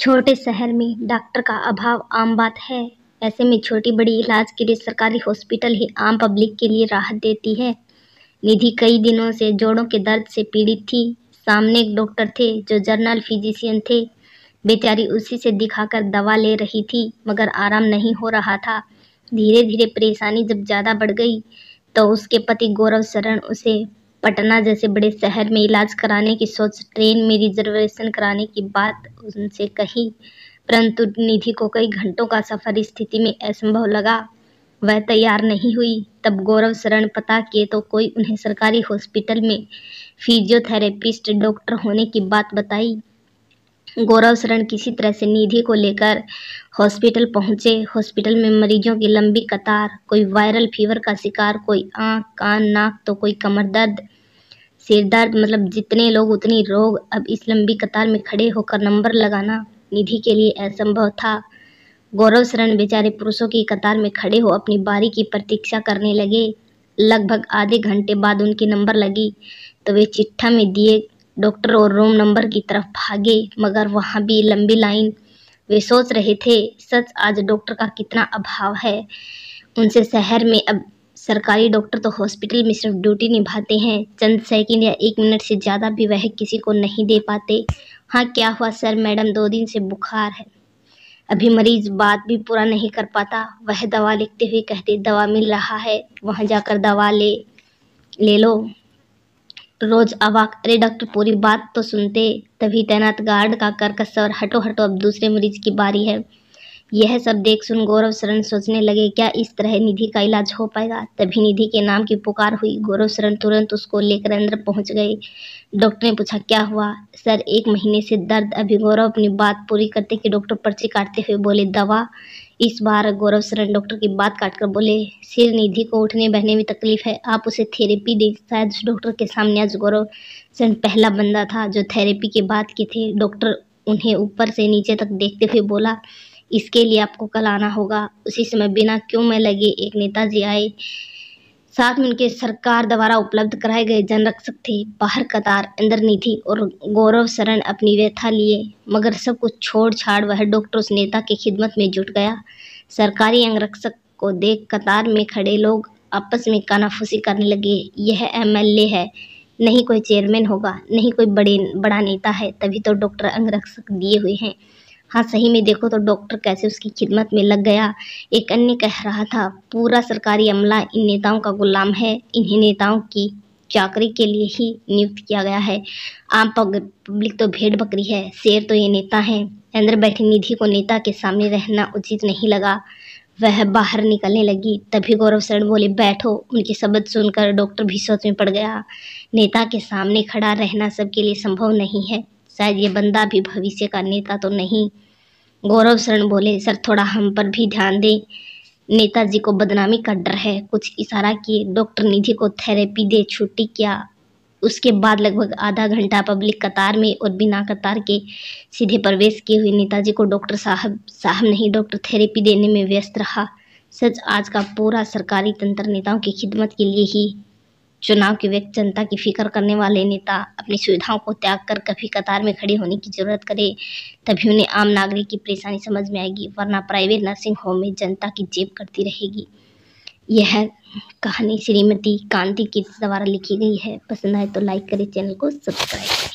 छोटे शहर में डॉक्टर का अभाव आम बात है ऐसे में छोटी बड़ी इलाज के लिए सरकारी हॉस्पिटल ही आम पब्लिक के लिए राहत देती है निधि कई दिनों से जोड़ों के दर्द से पीड़ित थी सामने एक डॉक्टर थे जो जर्नल फिजिशियन थे बेचारी उसी से दिखाकर दवा ले रही थी मगर आराम नहीं हो रहा था धीरे धीरे परेशानी जब ज़्यादा बढ़ गई तो उसके पति गौरव शरण उसे पटना जैसे बड़े शहर में इलाज कराने की सोच ट्रेन में रिजर्वेशन कराने की बात उनसे कही परंतु निधि को कई घंटों का सफर स्थिति में असंभव लगा वह तैयार नहीं हुई तब गौरव शरण पता किए तो कोई उन्हें सरकारी हॉस्पिटल में फिजियोथेरेपिस्ट डॉक्टर होने की बात बताई गौरव शरण किसी तरह से निधि को लेकर हॉस्पिटल पहुंचे हॉस्पिटल में मरीजों की लंबी कतार कोई वायरल फीवर का शिकार कोई आँख कान नाक तो कोई कमर दर्द सिर दर्द मतलब जितने लोग उतनी रोग अब इस लंबी कतार में खड़े होकर नंबर लगाना निधि के लिए असंभव था गौरव शरण बेचारे पुरुषों की कतार में खड़े हो अपनी बारी की प्रतीक्षा करने लगे लगभग आधे घंटे बाद उनकी नंबर लगी तो वे चिट्ठा में दिए डॉक्टर और रूम नंबर की तरफ भागे मगर वहाँ भी लंबी लाइन वे सोच रहे थे सच आज डॉक्टर का कितना अभाव है उनसे शहर में अब सरकारी डॉक्टर तो हॉस्पिटल में सिर्फ ड्यूटी निभाते हैं चंद सेकंड या एक मिनट से ज़्यादा भी वह किसी को नहीं दे पाते हाँ क्या हुआ सर मैडम दो दिन से बुखार है अभी मरीज बात भी पूरा नहीं कर पाता वह दवा लिखते हुए कहते दवा मिल रहा है वहाँ जाकर दवा ले ले लो रोज अवाक अरे डॉक्टर पूरी बात तो सुनते तभी तैनात गार्ड का करकस और हटो हटो अब दूसरे मरीज की बारी है यह सब देख सुन गौरव शरण सोचने लगे क्या इस तरह निधि का इलाज हो पाएगा तभी निधि के नाम की पुकार हुई गौरव शरण तुरंत उसको लेकर अंदर पहुंच गए डॉक्टर ने पूछा क्या हुआ सर एक महीने से दर्द अभी गौरव अपनी बात पूरी करते कि डॉक्टर पर्ची काटते हुए बोले दवा इस बार गौरव शरण डॉक्टर की बात काटकर बोले सिर निधि को उठने बहने में तकलीफ है आप उसे थेरेपी दें शायद डॉक्टर के सामने आज गौरव शरण पहला बंदा था जो थेरेपी के बाद के थे डॉक्टर उन्हें ऊपर से नीचे तक देखते हुए बोला इसके लिए आपको कल आना होगा उसी समय बिना क्यों मैं लगे एक नेताजी आए साथ में उनके सरकार द्वारा उपलब्ध कराए गए जनरक्षक थे बाहर कतार अंदर निधि और गौरव शरण अपनी व्यथा लिए मगर सब कुछ छोड़ छाड़ वह डॉक्टर उस नेता की खिदमत में जुट गया सरकारी अंगरक्षक को देख कतार में खड़े लोग आपस में कानाफूसी करने लगे यह एमएलए है नहीं कोई चेयरमैन होगा नहीं कोई बड़े बड़ा नेता है तभी तो डॉक्टर अंगरक्षक दिए हुए हैं हाँ सही में देखो तो डॉक्टर कैसे उसकी खिदमत में लग गया एक अन्य कह रहा था पूरा सरकारी अमला इन नेताओं का गुलाम है इन्हीं नेताओं की चाकरी के लिए ही नियुक्त किया गया है आम पब्लिक तो भेड़ बकरी है शेर तो ये नेता हैं अंदर बैठी निधि को नेता के सामने रहना उचित नहीं लगा वह बाहर निकलने लगी तभी गौरव शरण बोले बैठो उनके शब्द सुनकर डॉक्टर भी सोच में पड़ गया नेता के सामने खड़ा रहना सबके लिए संभव नहीं है शायद ये बंदा भी भविष्य का नेता तो नहीं गौरव शरण बोले सर थोड़ा हम पर भी ध्यान दें नेताजी को बदनामी का डर है कुछ इशारा किए डॉक्टर निधि को थेरेपी दे छुट्टी किया उसके बाद लगभग आधा घंटा पब्लिक कतार में और बिना कतार के सीधे प्रवेश किए हुए नेताजी को डॉक्टर साहब साहब नहीं डॉक्टर थेरेपी देने में व्यस्त रहा सच आज का पूरा सरकारी तंत्र नेताओं की खिदमत के लिए ही चुनाव के व्यक्त जनता की फिक्र करने वाले नेता अपनी सुविधाओं को त्याग कर कभी कतार में खड़े होने की जरूरत करे तभी उन्हें आम नागरिक की परेशानी समझ में आएगी वरना प्राइवेट नर्सिंग होम में जनता की जेब करती रहेगी यह कहानी श्रीमती कांति की द्वारा लिखी गई है पसंद आए तो लाइक करें चैनल को सब्सक्राइब करें